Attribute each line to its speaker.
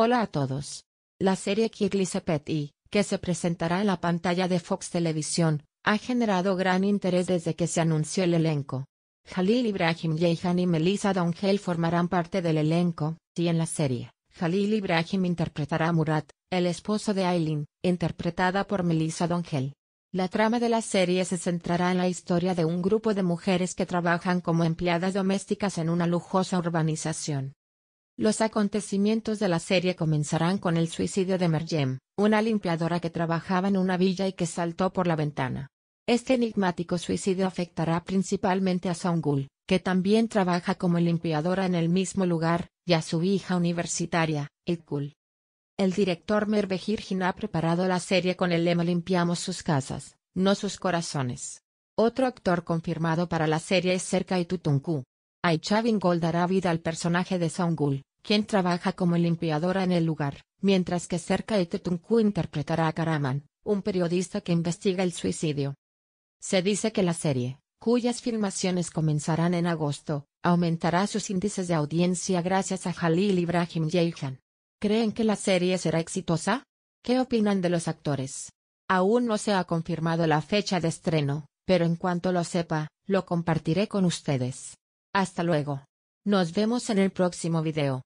Speaker 1: Hola a todos. La serie Kirli Sepeti, que se presentará en la pantalla de Fox Televisión, ha generado gran interés desde que se anunció el elenco. Jalil Ibrahim Yehan y Melissa Dongel formarán parte del elenco, y en la serie, Jalil Ibrahim interpretará a Murat, el esposo de Aileen, interpretada por Melissa Dongel. La trama de la serie se centrará en la historia de un grupo de mujeres que trabajan como empleadas domésticas en una lujosa urbanización. Los acontecimientos de la serie comenzarán con el suicidio de Merjem, una limpiadora que trabajaba en una villa y que saltó por la ventana. Este enigmático suicidio afectará principalmente a Songul, que también trabaja como limpiadora en el mismo lugar, y a su hija universitaria, Ilkul. El director Mervehir ha preparado la serie con el lema Limpiamos sus casas, no sus corazones. Otro actor confirmado para la serie es Serka Tutunku. Aicha dará vida al personaje de Songul, quien trabaja como limpiadora en el lugar, mientras que cerca Etetunku interpretará a Karaman, un periodista que investiga el suicidio. Se dice que la serie, cuyas filmaciones comenzarán en agosto, aumentará sus índices de audiencia gracias a Halil Ibrahim Yehan. ¿Creen que la serie será exitosa? ¿Qué opinan de los actores? Aún no se ha confirmado la fecha de estreno, pero en cuanto lo sepa, lo compartiré con ustedes. Hasta luego. Nos vemos en el próximo video.